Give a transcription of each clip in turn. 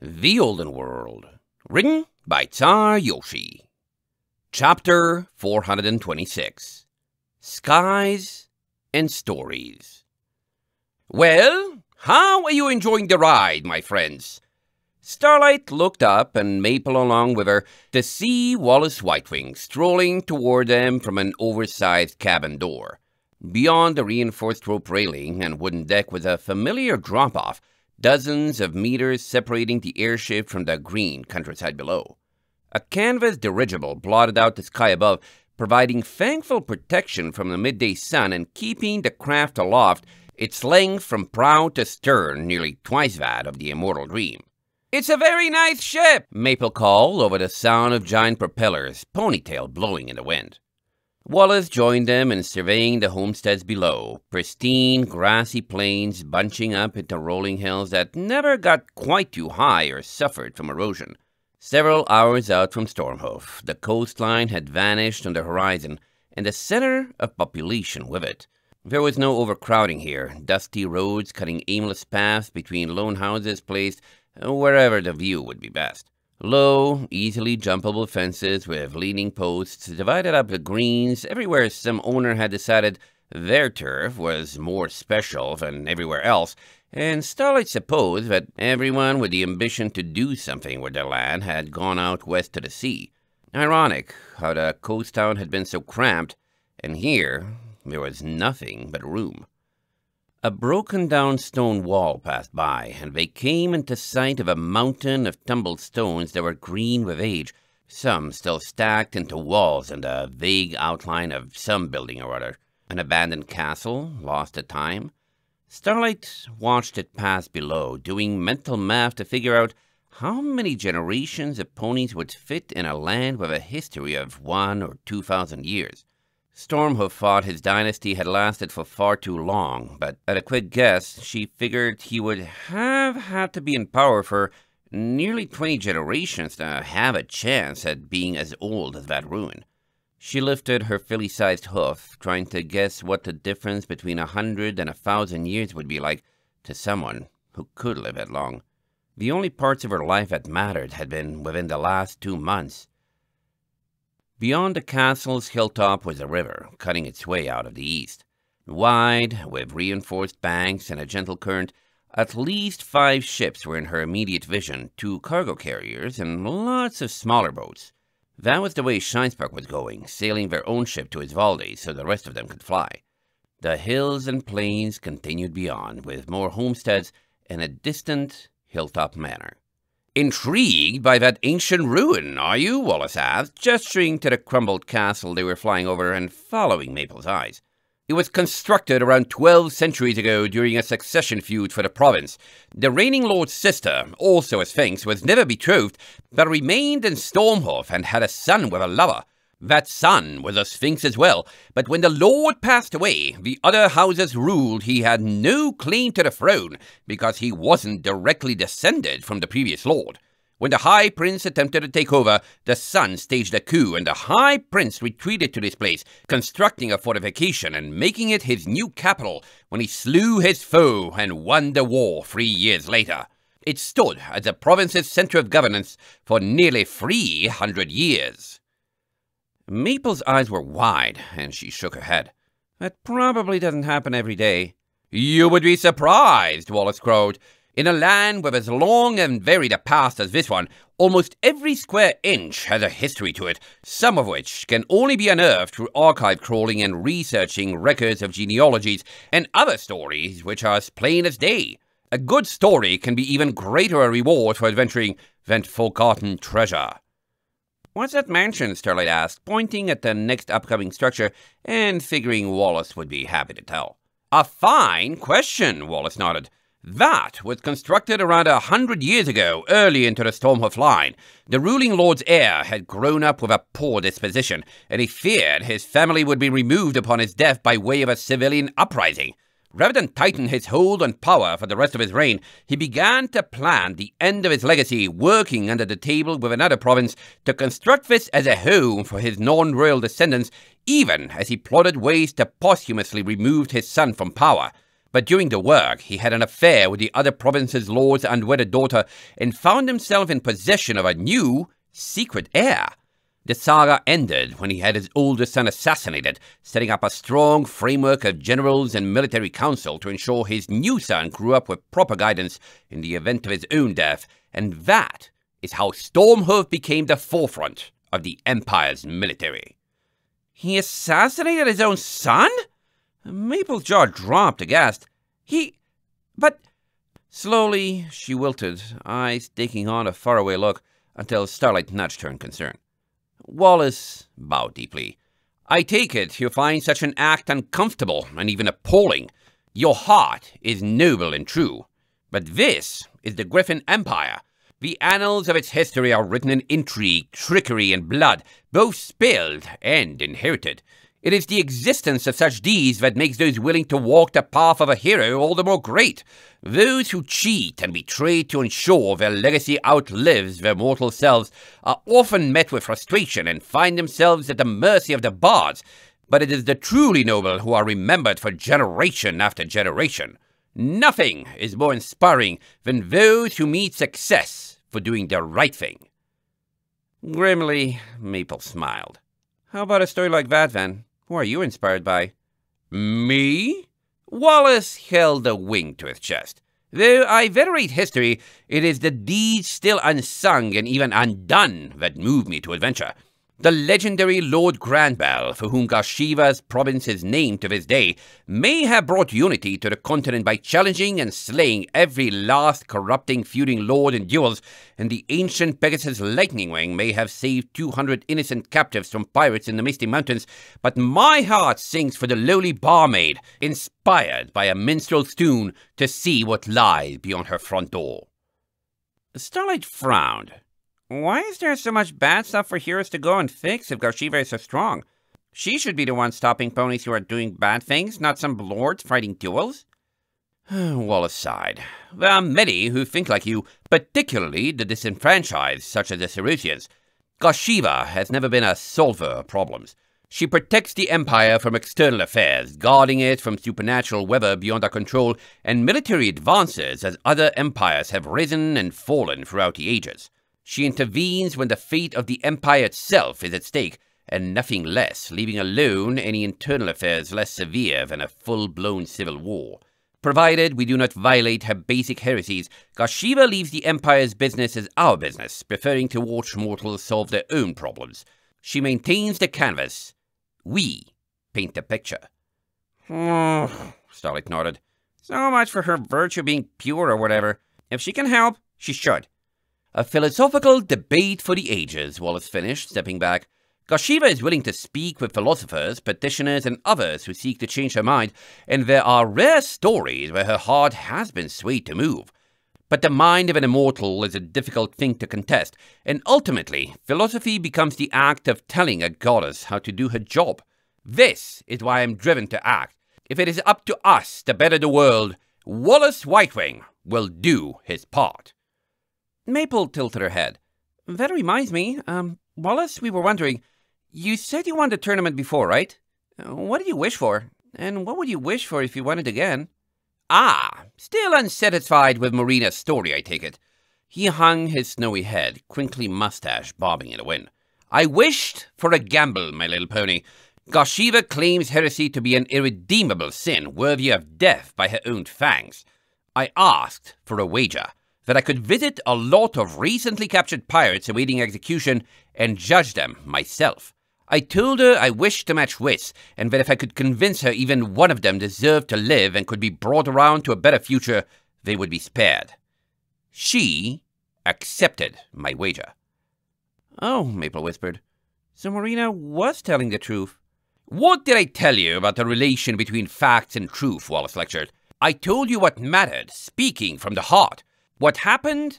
The Olden World, written by Tsar Yoshi. Chapter 426 Skies and Stories. Well, how are you enjoying the ride, my friends? Starlight looked up and Maple along with her to see Wallace Whitewing strolling toward them from an oversized cabin door. Beyond the reinforced rope railing and wooden deck was a familiar drop-off dozens of meters separating the airship from the green countryside below. A canvas dirigible blotted out the sky above, providing thankful protection from the midday sun and keeping the craft aloft, its length from prow to stern nearly twice that of the immortal dream. It's a very nice ship, Maple called over the sound of giant propellers, ponytail blowing in the wind. Wallace joined them in surveying the homesteads below, pristine, grassy plains bunching up into rolling hills that never got quite too high or suffered from erosion. Several hours out from Stormhoof, the coastline had vanished on the horizon, and the center of population with it. There was no overcrowding here, dusty roads cutting aimless paths between lone houses placed wherever the view would be best. Low, easily jumpable fences with leaning posts divided up the greens everywhere some owner had decided their turf was more special than everywhere else, and Starlight supposed that everyone with the ambition to do something with their land had gone out west to the sea. Ironic how the coast town had been so cramped, and here there was nothing but room. A broken down stone wall passed by, and they came into sight of a mountain of tumbled stones that were green with age, some still stacked into walls and a vague outline of some building or other. An abandoned castle, lost to time. Starlight watched it pass below, doing mental math to figure out how many generations of ponies would fit in a land with a history of one or two thousand years. Stormhoof thought his dynasty had lasted for far too long, but at a quick guess, she figured he would have had to be in power for nearly 20 generations to have a chance at being as old as that ruin. She lifted her filly-sized hoof, trying to guess what the difference between a hundred and a thousand years would be like to someone who could live that long. The only parts of her life that mattered had been within the last two months, Beyond the castle's hilltop was a river, cutting its way out of the east. Wide, with reinforced banks and a gentle current, at least five ships were in her immediate vision, two cargo carriers and lots of smaller boats. That was the way Scheinsberg was going, sailing their own ship to Isvalde so the rest of them could fly. The hills and plains continued beyond, with more homesteads and a distant hilltop manor. Intrigued by that ancient ruin, are you? Wallace asked, gesturing to the crumbled castle they were flying over and following Maple's eyes. It was constructed around 12 centuries ago during a succession feud for the province. The reigning lord's sister, also a sphinx, was never betrothed, but remained in Stormhof and had a son with a lover. That son was a sphinx as well, but when the lord passed away, the other houses ruled he had no claim to the throne because he wasn't directly descended from the previous lord. When the High Prince attempted to take over, the son staged a coup and the High Prince retreated to this place, constructing a fortification and making it his new capital when he slew his foe and won the war three years later. It stood as the province's center of governance for nearly 300 years. Maple's eyes were wide, and she shook her head. That probably doesn't happen every day. You would be surprised, Wallace crowed. In a land with as long and varied a past as this one, almost every square inch has a history to it, some of which can only be unearthed through archive crawling and researching records of genealogies and other stories which are as plain as day. A good story can be even greater a reward for adventuring than forgotten treasure. What's that mansion? Starlight asked, pointing at the next upcoming structure and figuring Wallace would be happy to tell. A fine question, Wallace nodded. That was constructed around a hundred years ago, early into the Stormhoof line. The ruling lord's heir had grown up with a poor disposition, and he feared his family would be removed upon his death by way of a civilian uprising. Rather than tighten his hold on power for the rest of his reign, he began to plan the end of his legacy, working under the table with another province to construct this as a home for his non royal descendants, even as he plotted ways to posthumously remove his son from power. But during the work, he had an affair with the other province's lord's unwedded daughter and found himself in possession of a new, secret heir. The saga ended when he had his oldest son assassinated, setting up a strong framework of generals and military council to ensure his new son grew up with proper guidance in the event of his own death, and that is how Stormhoof became the forefront of the Empire's military. He assassinated his own son? jaw dropped aghast. He... but... Slowly, she wilted, eyes taking on a faraway look, until Starlight nudged her in concern. Wallace bowed deeply. I take it you find such an act uncomfortable and even appalling. Your heart is noble and true. But this is the Griffin Empire. The annals of its history are written in intrigue, trickery, and blood, both spilled and inherited. It is the existence of such deeds that makes those willing to walk the path of a hero all the more great. Those who cheat and betray to ensure their legacy outlives their mortal selves are often met with frustration and find themselves at the mercy of the bards, but it is the truly noble who are remembered for generation after generation. Nothing is more inspiring than those who meet success for doing the right thing. Grimly, Maple smiled. How about a story like that, then? Who are you inspired by? Me? Wallace held a wing to his chest. Though I venerate history, it is the deeds still unsung and even undone that move me to adventure. The legendary Lord Grandbal, for whom Garshiva's province is named to this day, may have brought unity to the continent by challenging and slaying every last corrupting feuding lord in duels, and the ancient Pegasus Lightning Wing may have saved 200 innocent captives from pirates in the Misty Mountains, but my heart sings for the lowly barmaid, inspired by a minstrel's tune to see what lies beyond her front door. Starlight frowned why is there so much bad stuff for heroes to go and fix if Garshiva is so strong? She should be the one stopping ponies who are doing bad things, not some lords fighting duels. Wallace sighed. There are many who think like you, particularly the disenfranchised, such as the Cerusians. Garshiva has never been a solver of problems. She protects the Empire from external affairs, guarding it from supernatural weather beyond our control, and military advances as other empires have risen and fallen throughout the ages. She intervenes when the fate of the Empire itself is at stake, and nothing less, leaving alone any internal affairs less severe than a full-blown civil war. Provided we do not violate her basic heresies, Garshiva leaves the Empire's business as our business, preferring to watch mortals solve their own problems. She maintains the canvas. We paint the picture. Oh, Starlight nodded. So much for her virtue being pure or whatever. If she can help, she should. A philosophical debate for the ages, Wallace finished, stepping back. Goshiva is willing to speak with philosophers, petitioners, and others who seek to change her mind, and there are rare stories where her heart has been swayed to move. But the mind of an immortal is a difficult thing to contest, and ultimately, philosophy becomes the act of telling a goddess how to do her job. This is why I'm driven to act. If it is up to us to better the world, Wallace Whitewing will do his part. Maple tilted her head. That reminds me, um, Wallace, we were wondering. You said you won the tournament before, right? What did you wish for? And what would you wish for if you won it again? Ah, still unsatisfied with Marina's story, I take it. He hung his snowy head, crinkly mustache bobbing in the wind. I wished for a gamble, my little pony. Goshiva claims heresy to be an irredeemable sin worthy of death by her own fangs. I asked for a wager that I could visit a lot of recently captured pirates awaiting execution and judge them myself. I told her I wished to match wits, and that if I could convince her even one of them deserved to live and could be brought around to a better future, they would be spared. She accepted my wager. Oh, Maple whispered. So Marina was telling the truth. What did I tell you about the relation between facts and truth, Wallace lectured? I told you what mattered, speaking from the heart. What happened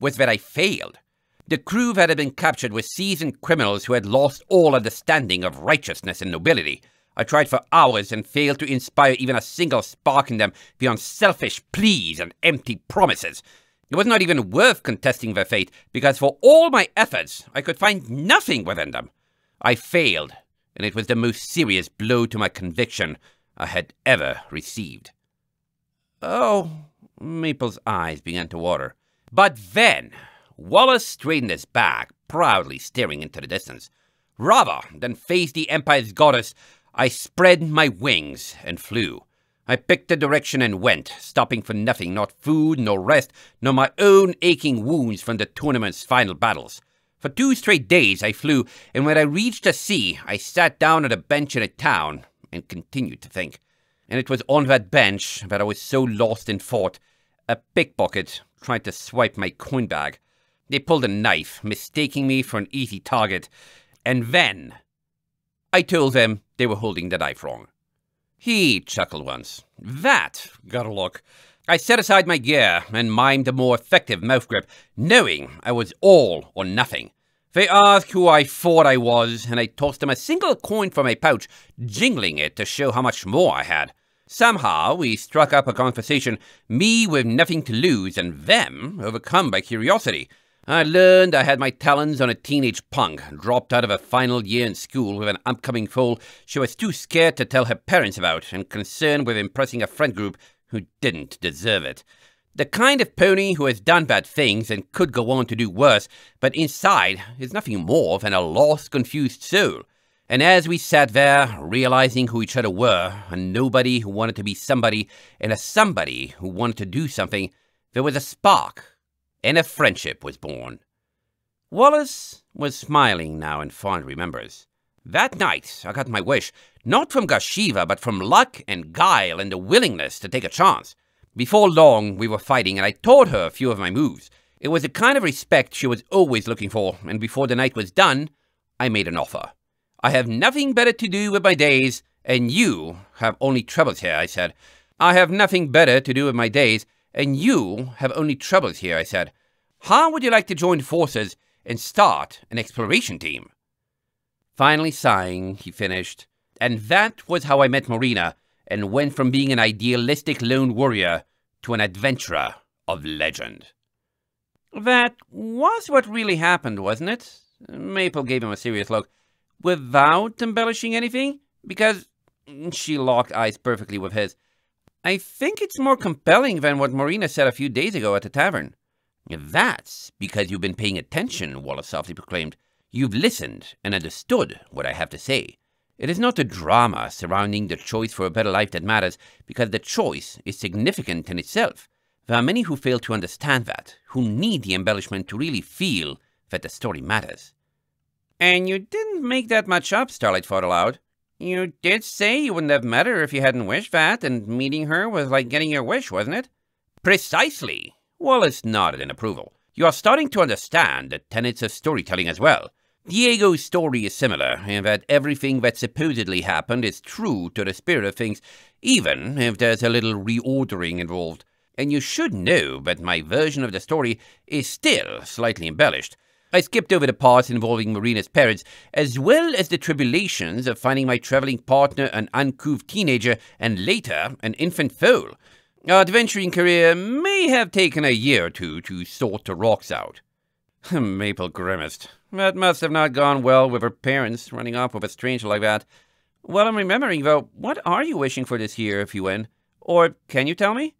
was that I failed. The crew that had been captured were seasoned criminals who had lost all understanding of righteousness and nobility. I tried for hours and failed to inspire even a single spark in them beyond selfish pleas and empty promises. It was not even worth contesting their fate, because for all my efforts, I could find nothing within them. I failed, and it was the most serious blow to my conviction I had ever received. Oh, Maple's eyes began to water. But then, Wallace straightened his back, proudly staring into the distance. Rather than face the Empire's goddess, I spread my wings and flew. I picked a direction and went, stopping for nothing, not food, nor rest, nor my own aching wounds from the tournament's final battles. For two straight days I flew, and when I reached the sea, I sat down on a bench in a town and continued to think. And it was on that bench that I was so lost in thought a pickpocket tried to swipe my coin bag. They pulled a knife, mistaking me for an easy target, and then I told them they were holding the knife wrong. He chuckled once. That got a look. I set aside my gear and mimed a more effective mouth grip, knowing I was all or nothing. They asked who I thought I was, and I tossed them a single coin from my pouch, jingling it to show how much more I had. Somehow we struck up a conversation, me with nothing to lose and them overcome by curiosity. I learned I had my talons on a teenage punk, dropped out of a final year in school with an upcoming fall she was too scared to tell her parents about and concerned with impressing a friend group who didn't deserve it. The kind of pony who has done bad things and could go on to do worse, but inside is nothing more than a lost, confused soul. And as we sat there, realizing who each other were, a nobody who wanted to be somebody, and a somebody who wanted to do something, there was a spark, and a friendship was born. Wallace was smiling now and fond remembers. That night, I got my wish, not from Gashiva, but from luck and guile and the willingness to take a chance. Before long, we were fighting, and I taught her a few of my moves. It was the kind of respect she was always looking for, and before the night was done, I made an offer. I have nothing better to do with my days, and you have only troubles here, I said. I have nothing better to do with my days, and you have only troubles here, I said. How would you like to join forces and start an exploration team? Finally sighing, he finished, and that was how I met Marina and went from being an idealistic lone warrior to an adventurer of legend. That was what really happened, wasn't it? Maple gave him a serious look without embellishing anything because she locked eyes perfectly with his. I think it's more compelling than what Marina said a few days ago at the tavern. That's because you've been paying attention, Wallace softly proclaimed. You've listened and understood what I have to say. It is not the drama surrounding the choice for a better life that matters, because the choice is significant in itself. There are many who fail to understand that, who need the embellishment to really feel that the story matters. And you didn't make that much up, Starlight thought aloud. You did say you wouldn't have met her if you hadn't wished that, and meeting her was like getting your wish, wasn't it? Precisely. Wallace nodded in approval. You are starting to understand the tenets of storytelling as well. Diego's story is similar, in that everything that supposedly happened is true to the spirit of things, even if there's a little reordering involved. And you should know that my version of the story is still slightly embellished, I skipped over the parts involving Marina's parents, as well as the tribulations of finding my traveling partner an uncouth teenager and later an infant foal. Our adventuring career may have taken a year or two to sort the rocks out. Maple grimaced. That must have not gone well with her parents running off with a stranger like that. Well, I'm remembering, though, what are you wishing for this year if you win? Or can you tell me?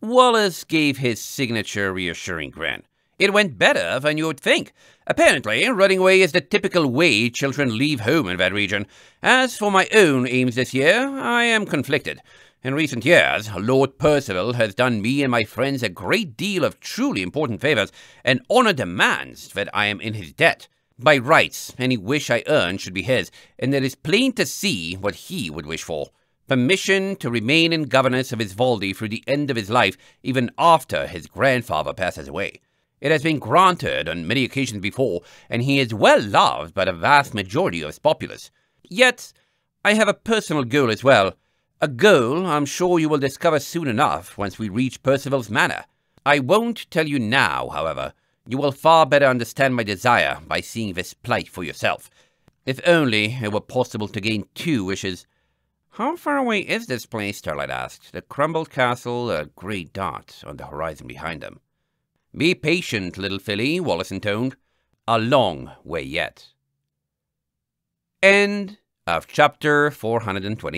Wallace gave his signature reassuring grin. It went better than you'd think. Apparently, running away is the typical way children leave home in that region. As for my own aims this year, I am conflicted. In recent years, Lord Percival has done me and my friends a great deal of truly important favours, and honour demands that I am in his debt. By rights, any wish I earn should be his, and it is plain to see what he would wish for. Permission to remain in governess of his Valdi through the end of his life, even after his grandfather passes away. It has been granted on many occasions before, and he is well loved by the vast majority of his populace. Yet, I have a personal goal as well. A goal I'm sure you will discover soon enough once we reach Percival's Manor. I won't tell you now, however. You will far better understand my desire by seeing this plight for yourself. If only it were possible to gain two wishes. How far away is this place? Starlight asked. The crumbled castle, a grey dot on the horizon behind them. Be patient, little filly, Wallace intoned. A long way yet. End of chapter 423.